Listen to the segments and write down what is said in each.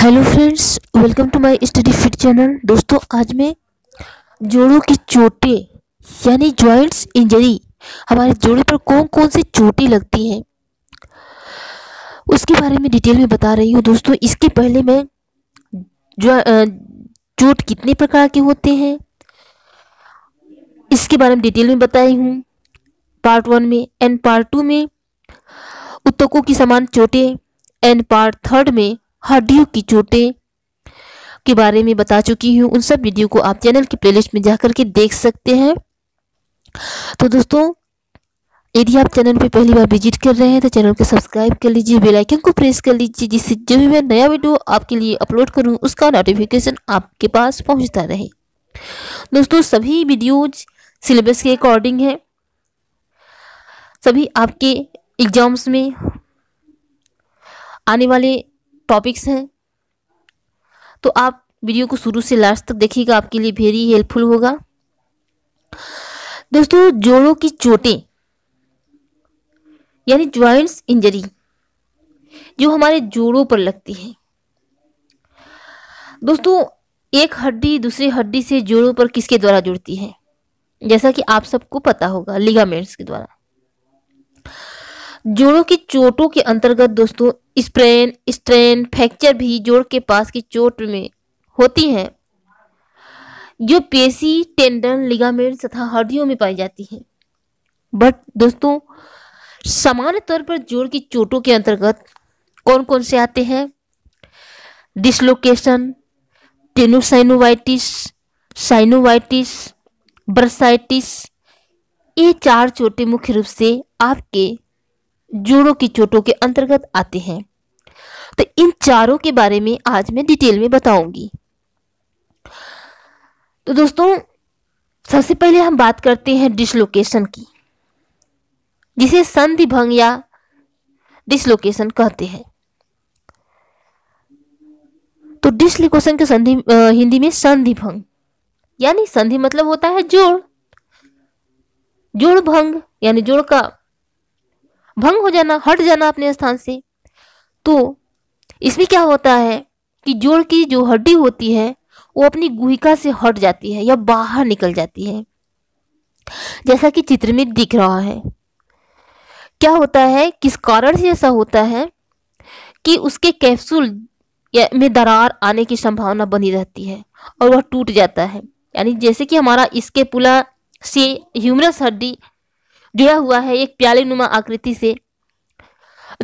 hello friends welcome to my study fit channel दोस्तों आज मैं जोड़ों की चोटें यानी जॉइंट्स इंजरी हमारे जोड़े पर कौन कौन से चोटें लगती हैं उसके बारे में डिटेल में बता रही हूँ दोस्तों इसके पहले मैं जो चोट कितने प्रकार के होते हैं इसके बारे में डिटेल में बताई हूँ पार्ट वन में एंड पार्ट टू में उत्तकों की समान चोटें एंड पार्ट थर्ड में हड्डियों की चोटें के बारे में बता चुकी हूँ उन सब वीडियो को आप चैनल की प्लेलिस्ट में जाकर के देख सकते हैं तो दोस्तों यदि आप चैनल पर पहली बार विजिट कर रहे हैं तो चैनल को सब्सक्राइब कर लीजिए बेल आइकन को प्रेस कर लीजिए जिससे जो भी मैं नया वीडियो आपके लिए अपलोड करूं उसका नोटिफिकेशन आपके पास पहुंचता रहे दोस्तों सभी वीडियोज सिलेबस के अकॉर्डिंग है सभी आपके एग्जाम्स में आने वाले टॉपिक्स हैं तो आप वीडियो को शुरू से लास्ट तक देखिएगा आपके लिए वेरी हेल्पफुल होगा दोस्तों जोड़ों की चोटें यानी ज्वाइंट्स इंजरी जो हमारे जोड़ों पर लगती है दोस्तों एक हड्डी दूसरे हड्डी से जोड़ों पर किसके द्वारा जुड़ती है जैसा कि आप सबको पता होगा लिगामेंट्स के द्वारा जोड़ों की चोटों के अंतर्गत दोस्तों स्प्रेन स्ट्रेन फ्रैक्चर भी जोड़ के पास की चोट में होती है जो पेशी टेंडन लिगामेंट तथा हड्डियों में पाई जाती है बट दोस्तों सामान्य तौर पर जोड़ की चोटों के अंतर्गत कौन कौन से आते हैं डिसलोकेशन टेनोसाइनोवाइटिस साइनोवाइटिस ब्रसाइटिस ये चार चोटें मुख्य रूप से आपके जोड़ों की चोटों के अंतर्गत आते हैं तो इन चारों के बारे में आज मैं डिटेल में बताऊंगी तो दोस्तों सबसे पहले हम बात करते हैं डिसलोकेशन की जिसे संधि भंग या डिसलोकेशन कहते हैं तो डिसलोकेशन के संधि हिंदी में संधि भंग यानी संधि मतलब होता है जोड़ जोड़ भंग यानी जोड़ का भंग हो जाना हट जाना अपने स्थान से तो इसमें क्या होता है कि जोड़ की जो हड्डी होती है वो अपनी गुहिका से हट जाती है या बाहर निकल जाती है जैसा कि चित्र में दिख रहा है क्या होता है किस कारण से ऐसा होता है कि उसके कैप्सूल में दरार आने की संभावना बनी रहती है और वह टूट जाता है यानी जैसे कि हमारा इसके पुला से ह्यूमरस हड्डी गया हुआ है एक प्याले नुमा आकृति से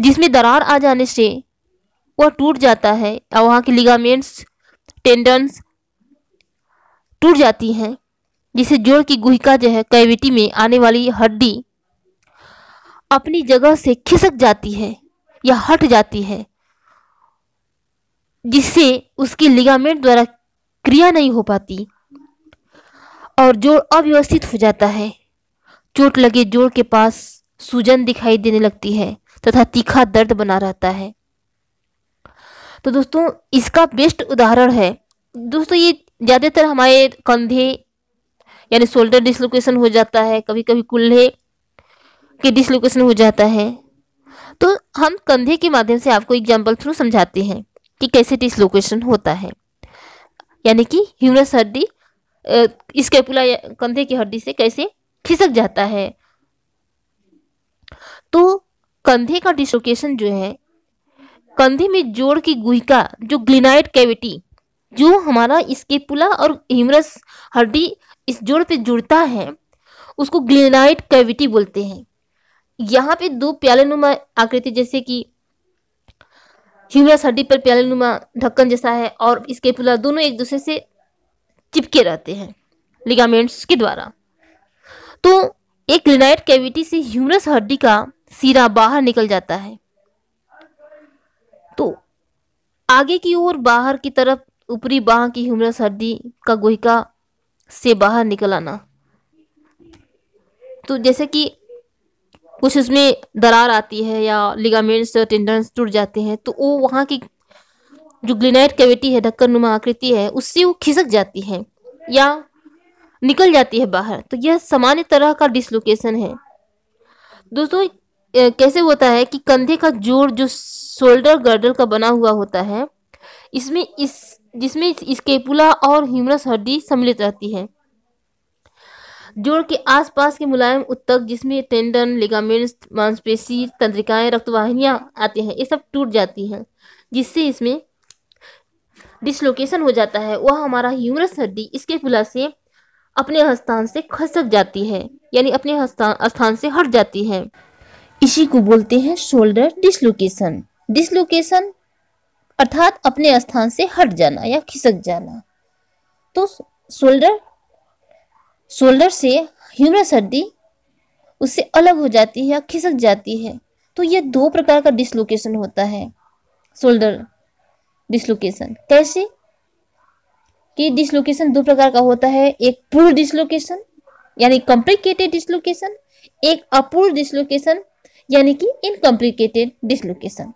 जिसमें दरार आ जाने से वह टूट जाता है और वहाँ की लिगामेंट्स टेंडन्स टूट जाती हैं जिसे जोड़ की गुहिका जो है कैविटी में आने वाली हड्डी अपनी जगह से खिसक जाती है या हट जाती है जिससे उसकी लिगामेंट द्वारा क्रिया नहीं हो पाती और जोड़ अव्यवस्थित हो जाता है चोट लगे जोड़ के पास सूजन दिखाई देने लगती है तथा तीखा दर्द बना रहता है तो दोस्तों इसका बेस्ट उदाहरण है दोस्तों ये ज़्यादातर हमारे कंधे यानी शोल्डर डिसलोकेशन हो जाता है कभी कभी कुल्हे के डिसलोकेशन हो जाता है तो हम कंधे के माध्यम से आपको एग्जाम्पल थ्रू समझाते हैं कि कैसे डिसलोकेशन होता है यानी कि ह्यूमस हड्डी पुला कंधे की हड्डी से कैसे खिसक जाता है तो कंधे का डिसोकेशन जो है कंधे में जोड़ की गुहिका जो ग्लिनाइड कैविटी जो हमारा स्केपुला और हिमरस हड्डी इस जोड़ पे जुड़ता है उसको ग्लिनाइड कैविटी बोलते हैं यहाँ पे दो प्याले नुमा आकृति जैसे कि ह्यूमरस हड्डी पर प्याले नुमा ढक्कन जैसा है और इसके पुला दोनों एक दूसरे से चिपके रहते हैं लिगामेंट्स के द्वारा तो एक लिनाइट कैविटी से ह्यूमरस हड्डी का सिरा बाहर निकल जाता है तो आगे की ओर बाहर की तरफ ऊपरी बाह की ह्यूमरस हड्डी का गोहिका से बाहर निकल आना तो जैसे कि कुछ उसमें दरार आती है या लिगामेंट्स टेंडन्स टूट जाते हैं तो वो वहाँ की जो ग्लिनाइट कैविटी है ढक्कन नुमा आकृति है उससे वो खिसक जाती है या निकल जाती है बाहर तो यह सामान्य तरह का डिसलोकेशन है दोस्तों कैसे होता है कि कंधे का जोड़ जो शोल्डर गर्डल का बना हुआ होता है इसमें इस जिसमें स्केपुला और ह्यूमरस हड्डी सम्मिलित रहती है जोड़ के आसपास के मुलायम उत्तक जिसमें टेंडन लिगामेंट्स मांसपेशी तंत्रिकाएं रक्तवाहिनियां आते हैं ये सब टूट जाती हैं जिससे इसमें डिसलोकेशन हो जाता है वह हमारा ह्यूमरस हड्डी इसके पुला से अपने स्थान से खसक जाती है यानी अपने स्थान से हट जाती है इसी को बोलते हैं शोल्डर डिसलोकेशन डिसलोकेशन अर्थात अपने स्थान से हट जाना या खिसक जाना तो शोल्डर शोल्डर से ह्यूमरस हड्डी उससे अलग हो जाती है या खिसक जाती है तो ये दो प्रकार का डिसलोकेशन होता है शोल्डर डिसलोकेशन कैसे कि डिसलोकेशन दो प्रकार का होता है एक पूर्व डिसलोकेशन यानी कॉम्प्लिकेटेड डिसलोकेशन एक अपूर्व डिसलोकेशन यानी कि इनकॉम्प्लिकेटेड डिसलोकेशन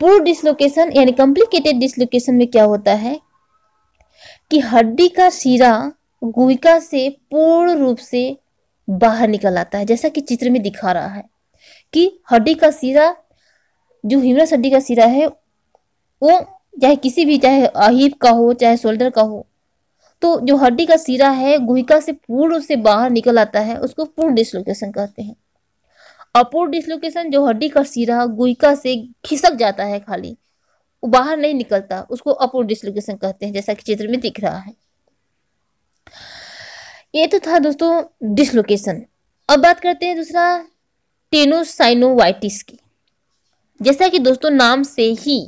पूर्व डिसलोकेशन यानी कॉम्प्लिकेटेड डिसलोकेशन में क्या होता है कि हड्डी का सिरा गुविका से पूर्ण रूप से बाहर निकल आता है जैसा कि चित्र में दिखा रहा है कि हड्डी का सिरा जो ह्यूमरस हड्डी का सिरा है वो चाहे किसी भी चाहे अहिप का हो चाहे शोल्डर का हो तो जो हड्डी का सिरा है गुहिका से पूर्ण से बाहर निकल आता है उसको पूर्ण डिसलोकेशन कहते हैं अपूर्ण डिसलोकेशन जो हड्डी का सिरा गुहिका से खिसक जाता है खाली वो बाहर नहीं निकलता उसको अपूर्ण डिसलोकेशन कहते हैं जैसा कि चित्र में दिख रहा है ये तो था दोस्तों डिसलोकेशन अब बात करते हैं दूसरा टेनोसाइनोवाइटिस की जैसा कि दोस्तों नाम से ही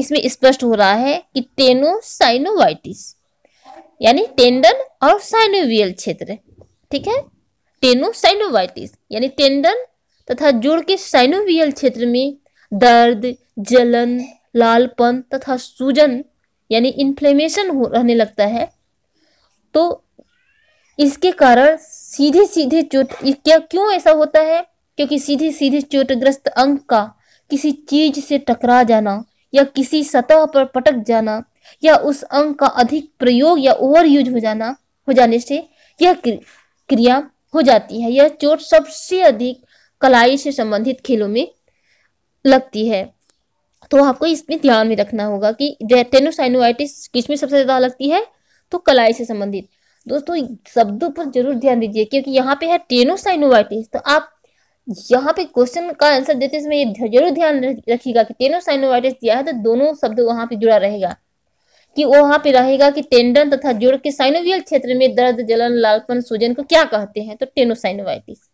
इसमें स्पष्ट हो रहा है कि साइनोवाइटिस यानी टेंडन और साइनोवियल क्षेत्र ठीक है टेनो साइनोवाइटिस यानी टेंडन तथा जोड़ के साइनोवियल क्षेत्र में दर्द जलन लालपन तथा सूजन यानी इन्फ्लेमेशन हो रहने लगता है तो इसके कारण सीधे सीधे चोट क्या क्यों ऐसा होता है क्योंकि सीधे सीधे चोटग्रस्त अंग का किसी चीज से टकरा जाना या किसी सतह पर पटक जाना या उस अंग का अधिक प्रयोग या ओवर यूज हो जाना हो जाने से यह क्रिया हो जाती है यह चोट सबसे अधिक कलाई से संबंधित खेलों में लगती है तो आपको इसमें ध्यान में रखना होगा कि टेनोसाइनोवाइटिस किसमें सबसे ज़्यादा लगती है तो कलाई से संबंधित दोस्तों शब्दों पर जरूर ध्यान दीजिए क्योंकि यहाँ पे है टेनोसाइनोवाइटिस तो आप यहाँ पे क्वेश्चन का आंसर देते समय ये जरूर ध्यान रखिएगा कि टेनो साइनोवाइटिस दिया है तो दोनों शब्द वहां पे जुड़ा रहेगा कि वहां पे रहेगा कि टेंडन तथा जोड़ के साइनोवियल क्षेत्र में दर्द जलन लालपन सूजन को क्या कहते हैं तो टेनो साइनोवाइटिस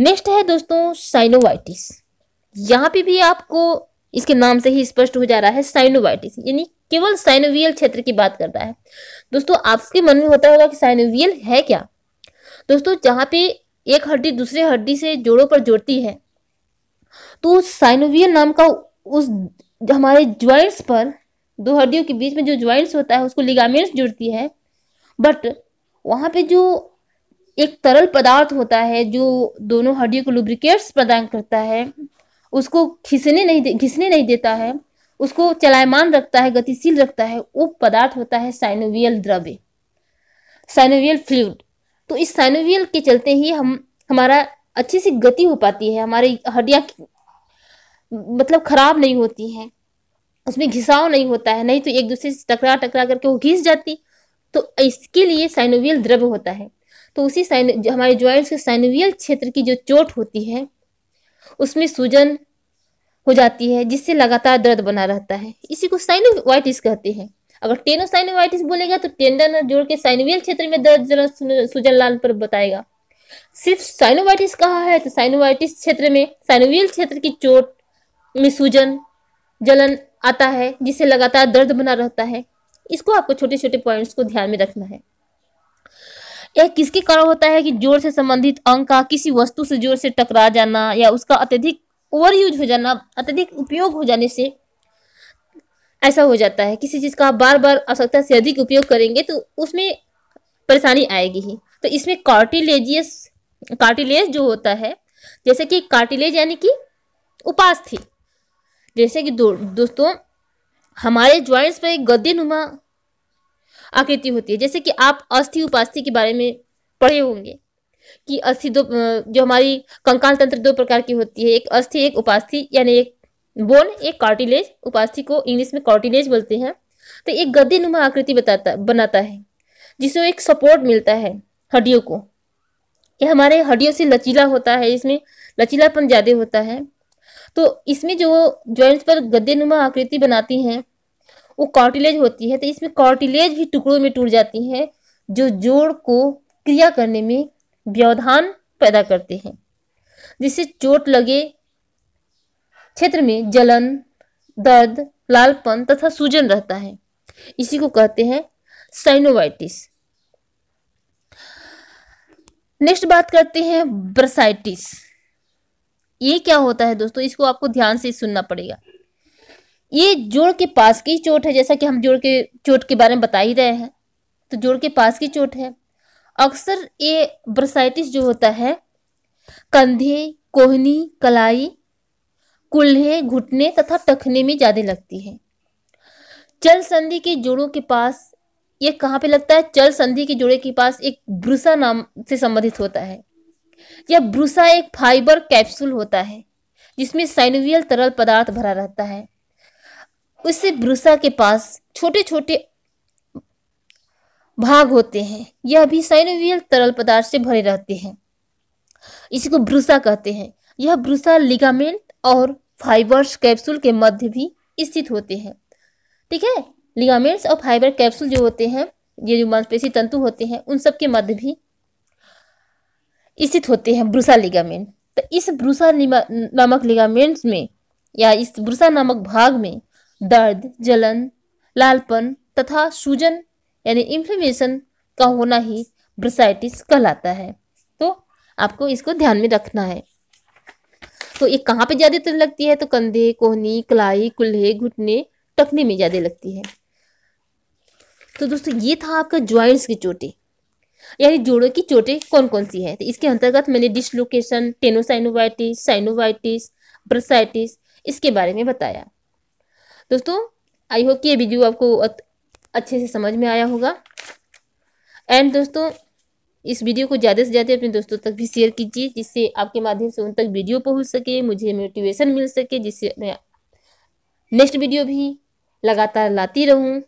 नेक्स्ट है दोस्तों साइनोवाइटिस यहाँ पे भी आपको इसके नाम से ही स्पष्ट हो जा रहा है साइनोवाइटिस यानी केवल साइनोवियल क्षेत्र की बात करता है दोस्तों आपके मन में होता होगा कि साइनोवियल है क्या दोस्तों जहाँ पे एक हड्डी दूसरे हड्डी से जोड़ों पर जोड़ती है तो साइनोवियल नाम का उस हमारे ज्वाइंट्स पर दो हड्डियों के बीच में जो ज्वाइंट्स होता है उसको लिगामेंट्स जुड़ती है बट वहाँ पे जो एक तरल पदार्थ होता है जो दोनों हड्डियों को लुब्रिकेट्स प्रदान करता है उसको खिसने नहीं घिसने नहीं देता है उसको चलायमान रखता है गतिशील रखता है वो पदार्थ होता है साइनोवियल द्रव्य साइनोवियल फ्लूड तो इस साइनोवियल के चलते ही हम हमारा अच्छी सी गति हो पाती है हमारी हड्डियां मतलब खराब नहीं होती हैं उसमें घिसाव नहीं होता है नहीं तो एक दूसरे से टकरा टकरा करके वो घिस जाती तो इसके लिए साइनोवियल द्रव्य होता है तो उसी साइन हमारे ज्वाइंट्स के साइनोवियल क्षेत्र की जो चोट होती है उसमें सूजन हो जाती है जिससे लगातार दर्द बना रहता है इसी को साइनोवाइटिस कहते हैं अगर टेनोसाइनोवाइटिस बोलेगा तो टेंडन जोड़ के साइनवियल क्षेत्र में दर्द जलन सूजन लाल पर बताएगा सिर्फ साइनोवाइटिस कहा है तो साइनोवाइटिस क्षेत्र में साइनोवियल क्षेत्र की चोट में सूजन जलन आता है जिसे लगातार दर्द बना रहता है इसको आपको छोटे छोटे पॉइंट्स को ध्यान में रखना है यह किसके कारण होता है कि जोर से संबंधित अंग का किसी वस्तु से जोर से टकरा जाना या उसका अत्यधिक ओवर यूज हो जाना अत्यधिक उपयोग हो जाने से ऐसा हो जाता है किसी चीज़ का आप बार बार आवश्यकता से अधिक उपयोग करेंगे तो उसमें परेशानी आएगी ही तो इसमें कार्टिलेजियस कार्टिलेज जो होता है जैसे कि कार्टिलेज यानी कि उपास थी जैसे कि दो, दोस्तों हमारे ज्वाइंट्स पर एक गद्दे नुमा आकृति होती है जैसे कि आप अस्थि उपास्थि के बारे में पढ़े होंगे कि अस्थि दो जो हमारी कंकाल तंत्र दो प्रकार की होती है एक अस्थि एक उपास्थि यानी एक बोन एक कार्टिलेज उपास्थि को इंग्लिश में कार्टिलेज बोलते हैं तो एक गद्दे नुमा आकृति बताता बनाता है जिसमें एक सपोर्ट मिलता है हड्डियों को ये हमारे हड्डियों से लचीला होता है इसमें लचीलापन ज़्यादा होता है तो इसमें जो ज्वाइंट्स पर गद्दे नुमा आकृति बनाती हैं वो कार्टिलेज होती है तो इसमें कार्टिलेज भी टुकड़ों में टूट जाती है जो जोड़ को क्रिया करने में व्यवधान पैदा करते हैं जिससे चोट लगे क्षेत्र में जलन दर्द लालपन तथा सूजन रहता है इसी को कहते हैं साइनोवाइटिस नेक्स्ट बात करते हैं ब्रसाइटिस ये क्या होता है दोस्तों इसको आपको ध्यान से सुनना पड़ेगा ये जोड़ के पास की चोट है जैसा कि हम जोड़ के चोट के बारे में बता ही रहे हैं तो जोड़ के पास की चोट है अक्सर ये ब्रसाइटिस जो होता है कंधे कोहनी कलाई कुल्हे घुटने तथा टखने में ज्यादा लगती है चल संधि के जोड़ों के पास ये कहाँ पे लगता है चल संधि के जोड़े के पास एक ब्रुसा नाम से संबंधित होता है यह ब्रुसा एक फाइबर कैप्सूल होता है जिसमें साइनोवियल तरल पदार्थ भरा रहता है उससे ब्रुसा के पास छोटे छोटे भाग होते हैं यह भी साइनोवियल तरल पदार्थ से भरे रहते हैं इसी को ब्रुसा कहते हैं यह ब्रुसा लिगामेंट और फाइबर्स कैप्सूल के मध्य भी स्थित होते हैं ठीक है लिगामेंट्स और फाइबर कैप्सूल जो होते हैं ये जो मांसपेशी तंतु होते हैं उन सब के मध्य भी स्थित होते हैं ब्रूसा लिगामेंट तो इस ब्रूसा नामक लिगामेंट्स में या इस ब्रूसा नामक भाग में दर्द जलन लालपन तथा सूजन यानी इन्फ्लेमेशन का होना ही ब्रसाइटिस कहलाता है तो आपको इसको ध्यान में रखना है तो ये कहाँ पे ज़्यादातर लगती है तो कंधे कोहनी कलाई कुल्हे घुटने टखने में ज़्यादा लगती है तो दोस्तों ये था आपका ज्वाइंट्स की चोटें यानी जोड़ों की चोटें कौन कौन सी है तो इसके अंतर्गत मैंने डिसलोकेशन टेनोसाइनोवाइटिस साइनोवाइटिस ब्रसाइटिस इसके बारे में बताया दोस्तों आई होप कि ये वीडियो आपको अच्छे से समझ में आया होगा एंड दोस्तों इस वीडियो को ज़्यादा से ज़्यादा अपने दोस्तों तक भी शेयर कीजिए जिससे आपके माध्यम से उन तक वीडियो पहुंच सके मुझे मोटिवेशन मिल सके जिससे मैं नेक्स्ट वीडियो भी लगातार लाती रहूं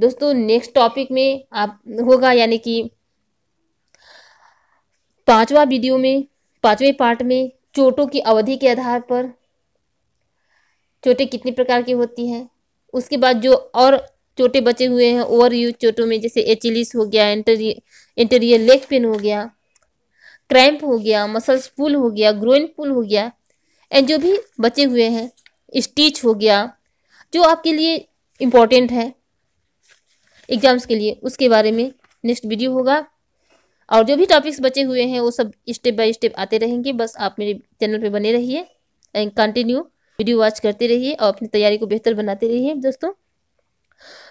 दोस्तों नेक्स्ट टॉपिक में आप होगा यानी कि पांचवा वीडियो में पांचवें पार्ट में चोटों की अवधि के आधार पर चोटें कितनी प्रकार की होती हैं उसके बाद जो और चोटे बचे हुए हैं ओवर यूज चोटों में जैसे एचिलिस हो गया इंटरियर इंटेरियर लेग पेन हो गया क्रैम्प हो गया मसल्स पुल हो गया ग्रोइन पुल हो गया एंड जो भी बचे हुए हैं स्टिच हो गया जो आपके लिए इम्पोर्टेंट है एग्ज़ाम्स के लिए उसके बारे में नेक्स्ट वीडियो होगा और जो भी टॉपिक्स बचे हुए हैं वो सब स्टेप बाय स्टेप आते रहेंगे बस आप मेरे चैनल पे बने रहिए एंड कंटिन्यू वीडियो वॉच करते रहिए और अपनी तैयारी को बेहतर बनाते रहिए दोस्तों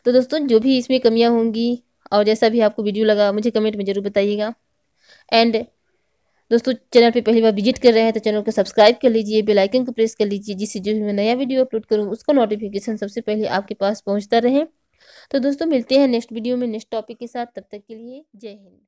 तो दोस्तों जो भी इसमें कमियाँ होंगी और जैसा भी आपको वीडियो लगा मुझे कमेंट में ज़रूर बताइएगा एंड दोस्तों चैनल पे पहली बार विजिट कर रहे हैं तो चैनल को सब्सक्राइब कर लीजिए बेल आइकन को प्रेस कर लीजिए जिससे जो भी मैं नया वीडियो अपलोड करूँ उसका नोटिफिकेशन सबसे पहले आपके पास पहुँचता रहे तो दोस्तों मिलते हैं नेक्स्ट वीडियो में नेक्स्ट टॉपिक के साथ तब तक के लिए जय हिंद